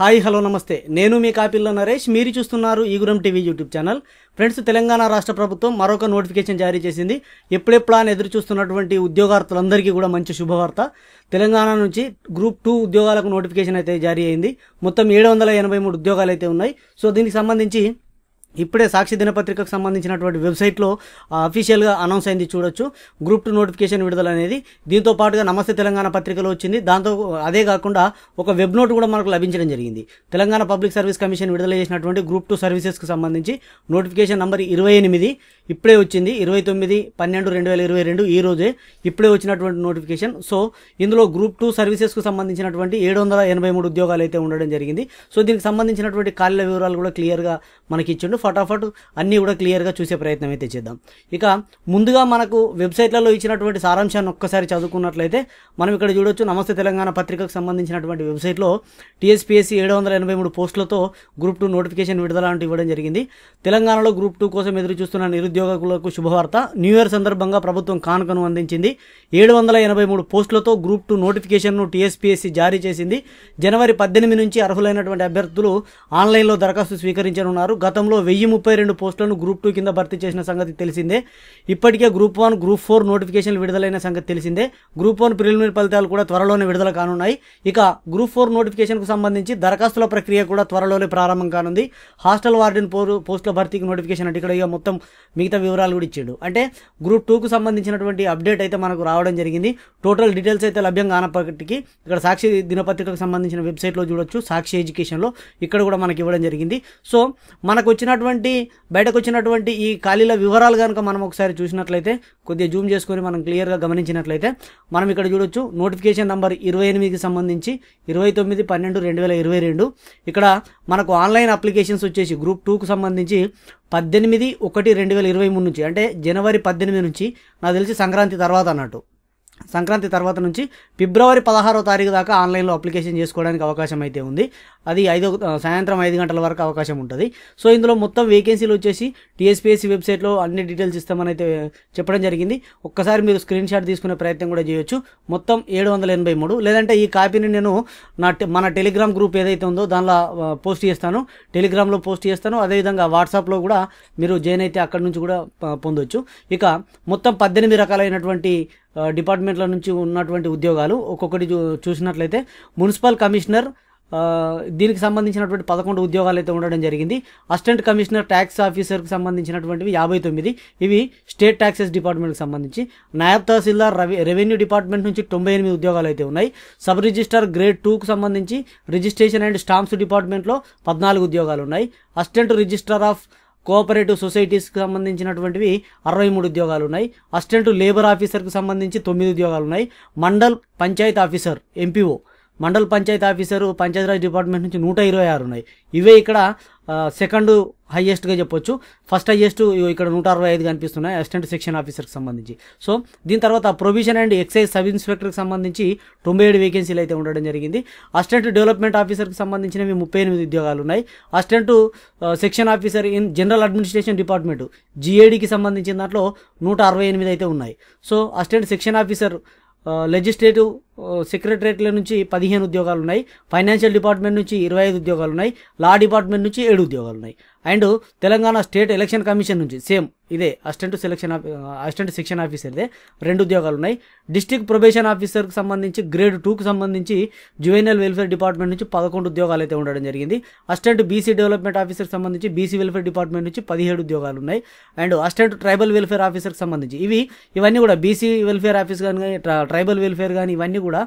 hi hello నమస్తే నేను మీ కాపిల్ల నరేష్ మీరు చూస్తున్నారు ఈగురం TV YouTube channel friends Telangana రాష్ట్ర ప్రభుత్వం మరొక నోటిఫికేషన్ జారీ చేసింది ఎప్పుడెప్పుడా అని ఎదురు చూస్తున్నటువంటి ఉద్యోగార్థులందరికీ కూడా మంచి శుభవార్త తెలంగాణ నుంచి గ్రూప్ టూ ఉద్యోగాలకు నోటిఫికేషన్ అయితే జారీ అయింది మొత్తం ఏడు వందల ఎనభై మూడు ఉద్యోగాలు అయితే ఉన్నాయి సో దీనికి సంబంధించి ఇప్పుడే సాక్షి దినపత్రికకు సంబంధించినటువంటి వెబ్సైట్లో అఫీషియల్గా అనౌన్స్ అయింది చూడొచ్చు గ్రూప్ టూ నోటిఫికేషన్ విడుదల అనేది దీంతో పాటుగా నమస్తే తెలంగాణ పత్రికలో వచ్చింది దాంతో అదే కాకుండా ఒక వెబ్ నోట్ కూడా మనకు లభించడం జరిగింది తెలంగాణ పబ్లిక్ సర్వీస్ కమిషన్ విడుదల చేసినటువంటి గ్రూప్ టూ సర్వీసెస్కి సంబంధించి నోటిఫికేషన్ నంబర్ ఇరవై ఎనిమిది ఇప్పుడే వచ్చింది ఇరవై తొమ్మిది పన్నెండు రెండు వేల ఇరవై రెండు ఈ రోజే ఇప్పుడే వచ్చినటువంటి నోటిఫికేషన్ సో ఇందులో గ్రూప్ టూ సర్వీసెస్కు సంబంధించినటువంటి ఏడు వందల ఎనభై మూడు ఉద్యోగాలు అయితే ఉండడం జరిగింది సో దీనికి సంబంధించినటువంటి ఖాళీల వివరాలు కూడా క్లియర్గా మనకి ఇచ్చిండు ఫటాఫట్ అన్నీ కూడా క్లియర్గా చూసే ప్రయత్నం అయితే చేద్దాం ఇక ముందుగా మనకు వెబ్సైట్లలో ఇచ్చినటువంటి సారాంశాన్ని ఒక్కసారి చదువుకున్నట్లయితే మనం ఇక్కడ చూడొచ్చు నమస్తే తెలంగాణ పత్రికకు సంబంధించినటువంటి వెబ్సైట్లో టీఎస్పీఎస్సీ ఏడు వందల ఎనభై మూడు పోస్టులతో గ్రూప్ టూ నోటిఫికేషన్ విడుదల ఇవ్వడం జరిగింది తెలంగాణలో గ్రూప్ టూ కోసం ఎదురు చూస్తున్న నిరుద్యోగులకు శుభవార్త న్యూ ఇయర్ సందర్భంగా ప్రభుత్వం కానుకను అందించింది ఏడు వందల ఎనభై మూడు పోస్టులతో గ్రూప్ టూ నోటిఫికేషన్ను టీఎస్పీఎస్సీ జారీ చేసింది జనవరి పద్దెనిమిది నుంచి అర్హులైనటువంటి అభ్యర్థులు ఆన్లైన్లో దరఖాస్తు స్వీకరించనున్నారు గతంలో వెయ్యి వెయ్యి ముప్పై రెండు పోస్టులను గ్రూప్ టూ కింద భర్తీ చేసిన సంగతి తెలిసిందే ఇప్పటికే గ్రూప్ వన్ గ్రూప్ ఫోర్ నోటిఫికేషన్లు విడుదలైన సంగతి తెలిసిందే గ్రూప్ వన్ ప్రిలిమినరీ ఫలితాలు కూడా త్వరలోనే విడుదల కానున్నాయి ఇక గ్రూప్ ఫోర్ నోటిఫికేషన్కు సంబంధించి దరఖాస్తుల ప్రక్రియ కూడా త్వరలోనే ప్రారంభం కానుంది హాస్టల్ వార్డెన్ పోరు పోస్టుల భర్తీకి నోటిఫికేషన్ అంటే ఇక్కడ ఇక మొత్తం మిగతా వివరాలు కూడా ఇచ్చాడు అంటే గ్రూప్ టూకు సంబంధించినటువంటి అప్డేట్ అయితే మనకు రావడం జరిగింది టోటల్ డీటెయిల్స్ అయితే లభ్యం కానప్పటికీ ఇక్కడ సాక్షి దినపత్రికకు సంబంధించిన వెబ్సైట్లో చూడొచ్చు సాక్షి ఎడ్యుకేషన్లో ఇక్కడ కూడా మనకి ఇవ్వడం జరిగింది సో మనకు వచ్చినటువంటి వచ్చినటువంటి బయటకు వచ్చినటువంటి ఈ ఖాళీల వివరాలు కనుక మనం ఒకసారి చూసినట్లయితే కొద్దిగా జూమ్ చేసుకొని మనం క్లియర్గా గమనించినట్లయితే మనం ఇక్కడ చూడొచ్చు నోటిఫికేషన్ నంబర్ ఇరవై ఎనిమిదికి సంబంధించి ఇరవై తొమ్మిది పన్నెండు రెండు వేల ఇరవై రెండు ఇక్కడ మనకు ఆన్లైన్ అప్లికేషన్స్ వచ్చేసి గ్రూప్ టూకు సంబంధించి పద్దెనిమిది ఒకటి రెండు వేల ఇరవై మూడు నుంచి అంటే జనవరి పద్దెనిమిది నుంచి నాకు తెలిసి సంక్రాంతి తర్వాత అన్నట్టు సంక్రాంతి తర్వాత నుంచి ఫిబ్రవరి పదహారో తారీఖు దాకా ఆన్లైన్లో అప్లికేషన్ చేసుకోవడానికి అవకాశం అయితే ఉంది అది ఐదో సాయంత్రం ఐదు గంటల వరకు అవకాశం ఉంటుంది సో ఇందులో మొత్తం వేకెన్సీలు వచ్చేసి టీఎస్పీఎస్సీ వెబ్సైట్లో అన్ని డీటెయిల్స్ ఇస్తామని అయితే చెప్పడం జరిగింది ఒక్కసారి మీరు స్క్రీన్ షాట్ తీసుకునే ప్రయత్నం కూడా చేయొచ్చు మొత్తం ఏడు వందల ఎనభై మూడు లేదంటే ఈ కాపీని నేను నా మన టెలిగ్రామ్ గ్రూప్ ఏదైతే ఉందో దానిలో పోస్ట్ చేస్తాను టెలిగ్రామ్లో పోస్ట్ చేస్తాను అదేవిధంగా వాట్సాప్లో కూడా మీరు జాయిన్ అయితే అక్కడి నుంచి కూడా పొందొచ్చు ఇక మొత్తం పద్దెనిమిది రకాలైనటువంటి డిపార్ట్మెంట్ల నుంచి ఉన్నటువంటి ఉద్యోగాలు ఒక్కొక్కటి చూసినట్లయితే మున్సిపల్ కమిషనర్ దీనికి సంబంధించినటువంటి పదకొండు ఉద్యోగాలు అయితే ఉండడం జరిగింది అసిస్టెంట్ కమిషనర్ ట్యాక్స్ ఆఫీసర్కి సంబంధించినటువంటివి యాభై తొమ్మిది ఇవి స్టేట్ ట్యాక్సెస్ డిపార్ట్మెంట్కి సంబంధించి నాయబ్ తహసీల్దార్ రెవెన్యూ డిపార్ట్మెంట్ నుంచి తొంభై ఎనిమిది ఉద్యోగాలు అయితే ఉన్నాయి సబ్ రిజిస్టర్ గ్రేడ్ టూకు సంబంధించి రిజిస్ట్రేషన్ అండ్ స్టాంప్స్ డిపార్ట్మెంట్లో పద్నాలుగు ఉద్యోగాలు ఉన్నాయి అసిస్టెంట్ రిజిస్టర్ ఆఫ్ కోఆపరేటివ్ సొసైటీస్కి సంబంధించినటువంటివి అరవై మూడు ఉద్యోగాలు ఉన్నాయి అసిస్టెంట్ లేబర్ ఆఫీసర్కి సంబంధించి తొమ్మిది ఉద్యోగాలు ఉన్నాయి mandal panchayat officer MPO mandal panchayat officer Panchayati Raj department నుంచి నూట ఇరవై ఆరు ఉన్నాయి ఇవే ఇక్కడ సెకండ్ హైయెస్ట్గా చెప్పొచ్చు ఫస్ట్ హయ్యెస్ట్ ఇక్కడ నూట అరవై ఐదు కనిపిస్తున్నాయి అసిస్టెంట్ సెక్షన్ ఆఫీసర్కి సంబంధించి సో దీని తర్వాత ప్రొవిజన్ అండ్ ఎక్సైజ్ సబ్ ఇన్స్పెక్టర్కి సంబంధించి తొంభై ఏడు వేకెన్సీలు అయితే ఉండడం జరిగింది అసిస్టెంట్ డెవలప్మెంట్ ఆఫీసర్కి సంబంధించినవి ముప్పై ఎనిమిది ఉద్యోగాలు ఉన్నాయి assistant section officer in general administration department జిఏడికి సంబంధించిన దాంట్లో నూట అరవై ఎనిమిది అయితే ఉన్నాయి so assistant section officer legislative సెక్రటరేట్ల నుంచి పదిహేను ఉద్యోగాలు ఉన్నాయి ఫైనాన్షియల్ డిపార్ట్మెంట్ నుంచి ఇరవై ఐదు ఉద్యోగాలు ఉన్నాయి లా డిపార్ట్మెంట్ నుంచి ఏడు ఉద్యోగాలు ఉన్నాయి and Telangana state election commission నుంచి సేమ్ ఇదే అసిస్టెంట్ సెలక్షన్ అసిస్టెంట్ సెక్షన్ ఆఫీసర్దే రెండు ఉద్యోగాలు ఉన్నాయి డిస్టిక్ ప్రొబేషన్ ఆఫీసర్కి సంబంధించి గ్రేడ్ టూకి సంబంధించి జువెనల్ వెల్ఫేర్ డిపార్ట్మెంట్ నుంచి పదకొండు ఉద్యోగాలు అయితే ఉండడం జరిగింది అసిస్టెంట్ బీసీ డెవలప్మెంట్ ఆఫీసర్కి సంబంధించి బీసీ వెల్ఫేర్ డిపార్ట్మెంట్ నుంచి పదిహేడు ఉద్యోగాలు ఉన్నాయి అండ్ అసిస్టెంట్ ట్రైబల్ వెల్ఫేర్ ఆఫీసర్కి సంబంధించి ఇవి ఇవన్నీ కూడా బీసీ వెల్ఫేర్ ఆఫీస్ కానీ ట్రైబల్ వెల్ఫేర్ కానీ ఇవన్నీ కూడా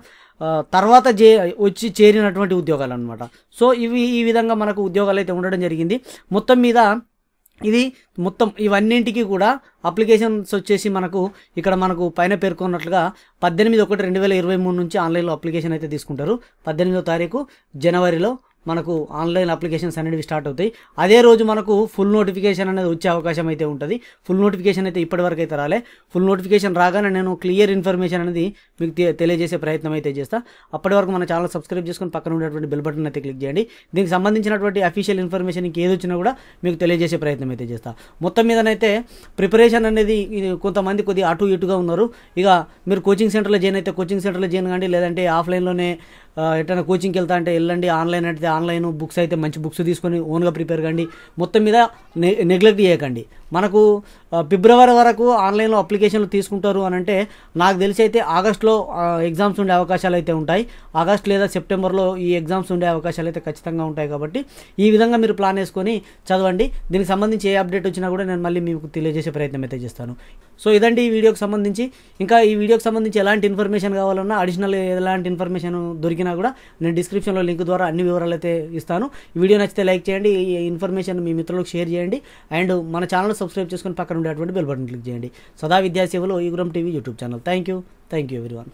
తర్వాత చే వచ్చి చేరినటువంటి ఉద్యోగాలు అనమాట సో ఇవి ఈ విధంగా మనకు ఉద్యోగాలు అయితే ఉండడం జరిగింది మొత్తం మీద ఇది మొత్తం ఇవన్నింటికి కూడా అప్లికేషన్స్ వచ్చేసి మనకు ఇక్కడ మనకు పైన పేర్కొన్నట్లుగా పద్దెనిమిది ఒకటి రెండు వేల ఇరవై మూడు నుంచి ఆన్లైన్లో అప్లికేషన్ అయితే తీసుకుంటారు పద్దెనిమిదో తారీఖు జనవరిలో మనకు ఆన్లైన్ అప్లికేషన్స్ అనేవి స్టార్ట్ అవుతాయి అదే రోజు మనకు ఫుల్ నోటిఫికేషన్ అనేది వచ్చే అవకాశం అయితే ఉంటుంది ఫుల్ నోటిఫికేషన్ అయితే ఇప్పటివరకు అయితే రాలే ఫుల్ నోటిఫికేషన్ రాగానే నేను క్లియర్ ఇన్ఫర్మేషన్ అనేది మీకు తెలియజేసే ప్రయత్నం అయితే చేస్తా అప్పటి వరకు మన ఛానల్ సబ్స్క్రైబ్ చేసుకుని పక్కన ఉండేటువంటి బెల్ బటన్ అయితే క్లిక్ చేయండి దీనికి సంబంధించినటువంటి అఫీషియల్ ఇన్ఫర్మేషన్ ఏది వచ్చినా కూడా మీకు తెలియజేసే ప్రయత్నం అయితే చేస్తా మొత్తం మీదనైతే ప్రిపరేషన్ అనేది కొంతమంది కొద్దిగా అటు ఇటుగా ఉన్నారు ఇక మీరు కోచింగ్ సెంటర్లో జాయిన్ అయితే కోచింగ్ సెంటర్లో జాయిన్ కానీ లేదంటే ఆఫ్లైన్లోనే ఎటైనా కోచింగ్కి వెళ్తా అంటే వెళ్ళండి ఆన్లైన్ అయితే ఆన్లైన్ బుక్స్ అయితే మంచి బుక్స్ తీసుకొని ఓన్గా ప్రిపేర్ కండి మొత్తం మీద నెగ్లెక్ట్ చేయకండి మనకు ఫిబ్రవరి వరకు ఆన్లైన్లో అప్లికేషన్లు తీసుకుంటారు అని అంటే నాకు తెలిసి అయితే ఆగస్ట్లో ఎగ్జామ్స్ ఉండే అవకాశాలు అయితే ఉంటాయి ఆగస్ట్ లేదా సెప్టెంబర్లో ఈ ఎగ్జామ్స్ ఉండే అవకాశాలు అయితే ఖచ్చితంగా ఉంటాయి కాబట్టి ఈ విధంగా మీరు ప్లాన్ వేసుకొని చదవండి దీనికి సంబంధించి ఏ అప్డేట్ వచ్చినా కూడా నేను మళ్ళీ మీకు తెలియజేసే ప్రయత్నం అయితే చేస్తాను సో ఇదండి ఈ వీడియోకి సంబంధించి ఇంకా ఈ వీడియోకి సంబంధించి ఎలాంటి ఇన్ఫర్మేషన్ కావాలన్నా అడిషనల్ ఎలాంటి ఇన్ఫర్మేషన్ దొరికినా కూడా నేను డిస్క్రిప్షన్లో లింక్ ద్వారా అన్ని వివరాలు అయితే ఇస్తాను వీడియో నచ్చితే లైక్ చేయండి ఈ ఇన్ఫర్మేషన్ మీ మిత్రులకు షేర్ చేయండి అండ్ మన ఛానల్ సబ్స్క్రైబ్ చేసుకుని పక్కన ఉండేటువంటి బెల్ బటన్ క్లిక్ చేయండి సదా విద్యాసేవలు Guram TV YouTube channel thank you thank you everyone